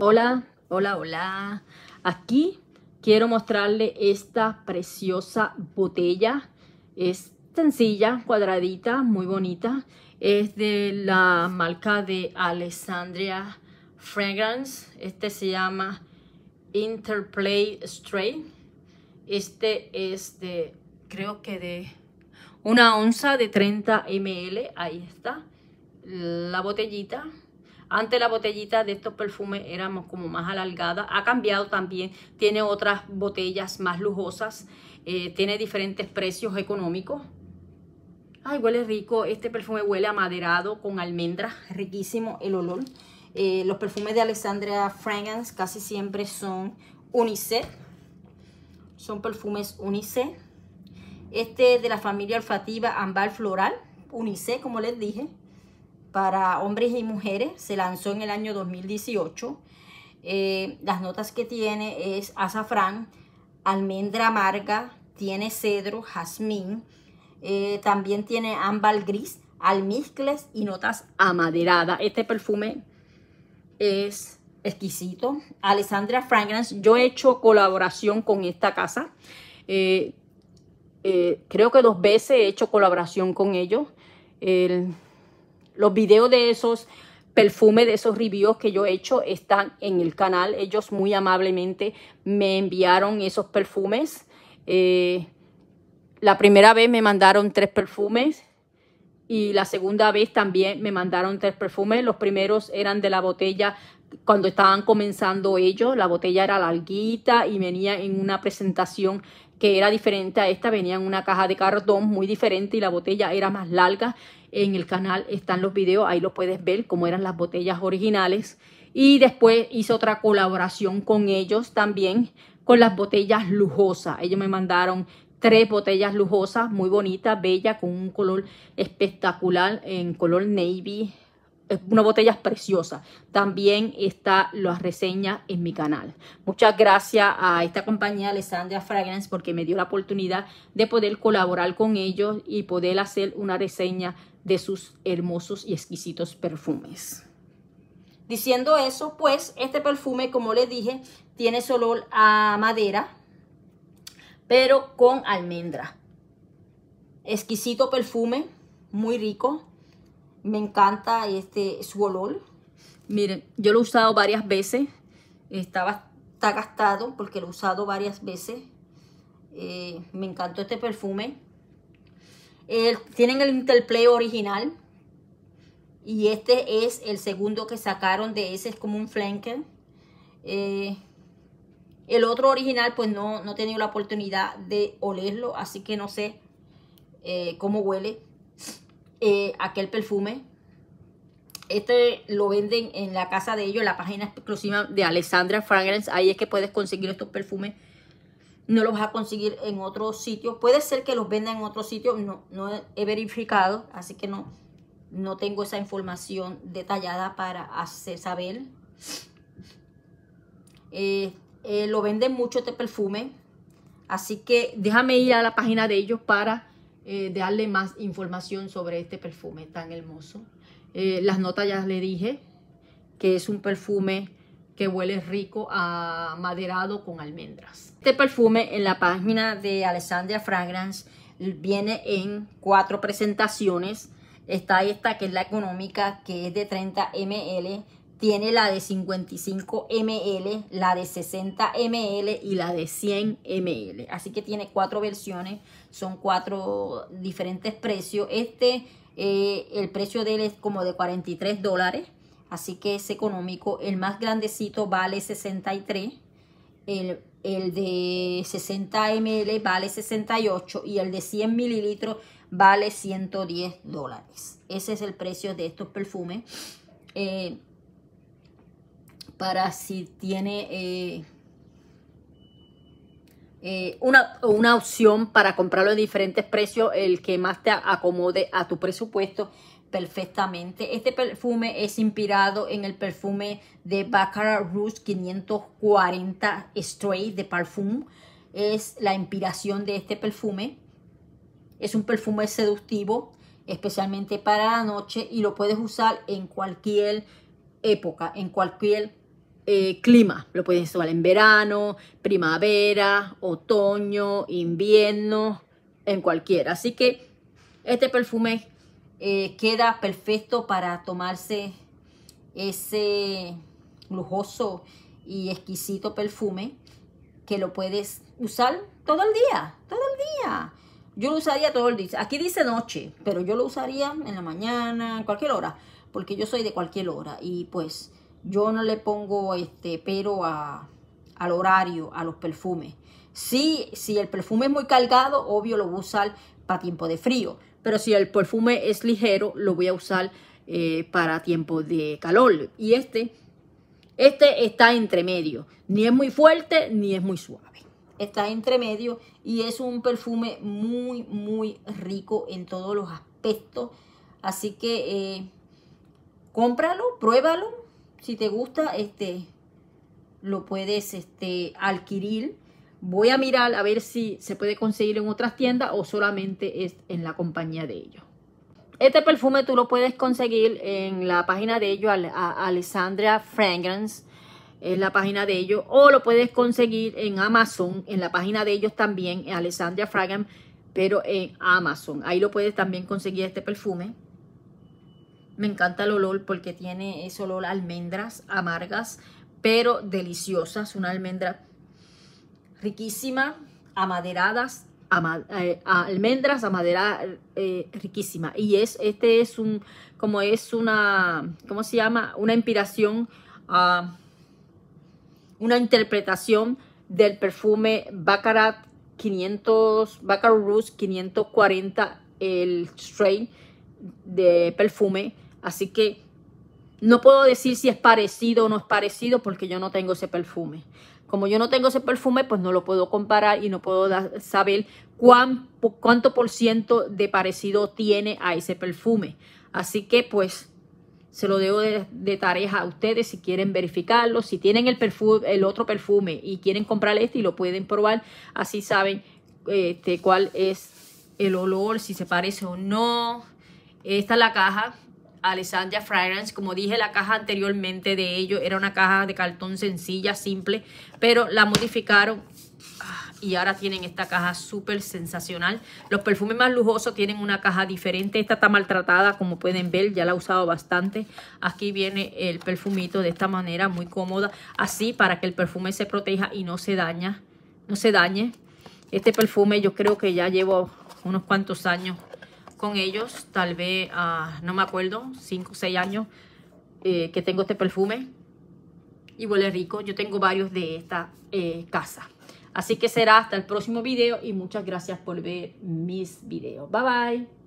Hola, hola, hola. Aquí quiero mostrarle esta preciosa botella. Es sencilla, cuadradita, muy bonita. Es de la marca de Alessandria Fragrance. Este se llama Interplay Straight. Este es de, creo que de una onza de 30 ml. Ahí está la botellita. Antes la botellita de estos perfumes éramos como más alargada. Ha cambiado también. Tiene otras botellas más lujosas. Eh, tiene diferentes precios económicos. Ay, huele rico. Este perfume huele amaderado con almendras. Riquísimo el olor. Eh, los perfumes de Alexandria Fragrance casi siempre son unisex. Son perfumes UNICE. Este de la familia olfativa Ambar Floral, unisex, como les dije para hombres y mujeres, se lanzó en el año 2018. Eh, las notas que tiene es azafrán, almendra amarga, tiene cedro, jazmín, eh, también tiene ámbar gris, almizcles y notas amaderadas. Este perfume es exquisito. Alessandra Fragrance, yo he hecho colaboración con esta casa. Eh, creo que dos veces he hecho colaboración con ellos. El, los videos de esos perfumes, de esos reviews que yo he hecho están en el canal. Ellos muy amablemente me enviaron esos perfumes. Eh, la primera vez me mandaron tres perfumes y la segunda vez también me mandaron tres perfumes. Los primeros eran de la botella cuando estaban comenzando ellos, la botella era larguita y venía en una presentación que era diferente a esta, venía en una caja de cartón muy diferente y la botella era más larga. En el canal están los videos, ahí lo puedes ver cómo eran las botellas originales. Y después hice otra colaboración con ellos también, con las botellas lujosas. Ellos me mandaron tres botellas lujosas, muy bonitas, bella con un color espectacular en color navy, eh, una botella preciosa. También está las reseñas en mi canal. Muchas gracias a esta compañía Alessandra Fragrance porque me dio la oportunidad de poder colaborar con ellos y poder hacer una reseña de sus hermosos y exquisitos perfumes. Diciendo eso, pues este perfume, como les dije, tiene su a madera, pero con almendra. Exquisito perfume, muy rico me encanta este su olor. Miren, yo lo he usado varias veces. está gastado porque lo he usado varias veces. Eh, me encantó este perfume. tienen el Interplay original. Y este es el segundo que sacaron de ese. Es como un flanker. Eh, el otro original pues no, no he tenido la oportunidad de olerlo. Así que no sé eh, cómo huele. Eh, aquel perfume. Este lo venden en la casa de ellos, la página exclusiva de Alessandra Fragrance. Ahí es que puedes conseguir estos perfumes. No los vas a conseguir en otros sitios. Puede ser que los vendan en otros sitios. No, no he verificado, así que no, no tengo esa información detallada para hacer saber. Eh, eh, lo venden mucho este perfume. Así que déjame ir a la página de ellos para eh, darle más información sobre este perfume tan hermoso. Eh, las notas ya le dije que es un perfume que huele rico a maderado con almendras. Este perfume en la página de Alessandria Fragrance viene en cuatro presentaciones. Está esta que es la económica que es de 30 ml tiene la de 55 ml, la de 60 ml y la de 100 ml. Así que tiene cuatro versiones, son cuatro diferentes precios. Este, eh, el precio de él es como de 43 dólares, así que es económico. El más grandecito vale 63, el, de 60 ml vale 68 y el de 100 mililitros vale 110 dólares. Ese es el precio de estos perfumes. Eh, para si tiene eh, eh, una, una, opción para comprarlo en diferentes precios, el que más te acomode a tu presupuesto perfectamente. Este perfume es inspirado en el perfume de Baccarat Rouge 540 Straight de Parfum. Es la inspiración de este perfume. Es un perfume seductivo, especialmente para la noche y lo puedes usar en cualquier época, en cualquier eh, clima. Lo puedes usar en verano, primavera, otoño, invierno, en cualquiera. Así que este perfume eh, queda perfecto para tomarse ese lujoso y exquisito perfume que lo puedes usar todo el día, todo el día. Yo lo usaría todo el día. Aquí dice noche, pero yo lo usaría en la mañana, en cualquier hora, porque yo soy de cualquier hora y pues yo no le pongo este pero al horario, a los perfumes. Sí, si el perfume es muy cargado, obvio lo voy a usar para tiempo de frío. Pero si el perfume es ligero, lo voy a usar eh, para tiempo de calor. Y este, este está entre medio. Ni es muy fuerte, ni es muy suave. Está entre medio y es un perfume muy, muy rico en todos los aspectos. Así que eh, cómpralo, pruébalo si te gusta, este, lo puedes este, adquirir. Voy a mirar a ver si se puede conseguir en otras tiendas o solamente es en la compañía de ellos. Este perfume tú lo puedes conseguir en la página de ellos, Alessandra Fragrance, en la página de ellos, o lo puedes conseguir en Amazon, en la página de ellos también, Alessandra Fragrance, pero en Amazon. Ahí lo puedes también conseguir este perfume. Me encanta el olor porque tiene ese olor a almendras amargas, pero deliciosas. Una almendra riquísima, amaderadas, eh, almendras amaderadas, riquísimas. Eh, riquísima. Y es, este es un, como es una, ¿cómo se llama? Una inspiración, a ah, una interpretación del perfume Baccarat 500, Baccarat Rouge 540, el strain de perfume Así que no puedo decir si es parecido o no es parecido porque yo no tengo ese perfume. Como yo no tengo ese perfume, pues no lo puedo comparar y no puedo saber cuánto por ciento de parecido tiene a ese perfume. Así que pues se lo debo de, tarea a ustedes si quieren verificarlo. Si tienen el, perfume, el otro perfume y quieren comprar este y lo pueden probar, así saben este, cuál es el olor, si se parece o no. Esta es la caja Alessandra Fragrance. Como dije, la caja anteriormente de ellos era una caja de cartón sencilla, simple, pero la modificaron ah, y ahora tienen esta caja súper sensacional. Los perfumes más lujosos tienen una caja diferente. Esta está maltratada, como pueden ver, ya la he usado bastante. Aquí viene el perfumito de esta manera, muy cómoda, así para que el perfume se proteja y no se daña, no se dañe. Este perfume yo creo que ya llevo unos cuantos años con ellos, tal vez, ah, no me acuerdo, 5 o 6 años eh, que tengo este perfume y huele rico. Yo tengo varios de esta eh, casa. Así que será hasta el próximo video y muchas gracias por ver mis videos. Bye bye.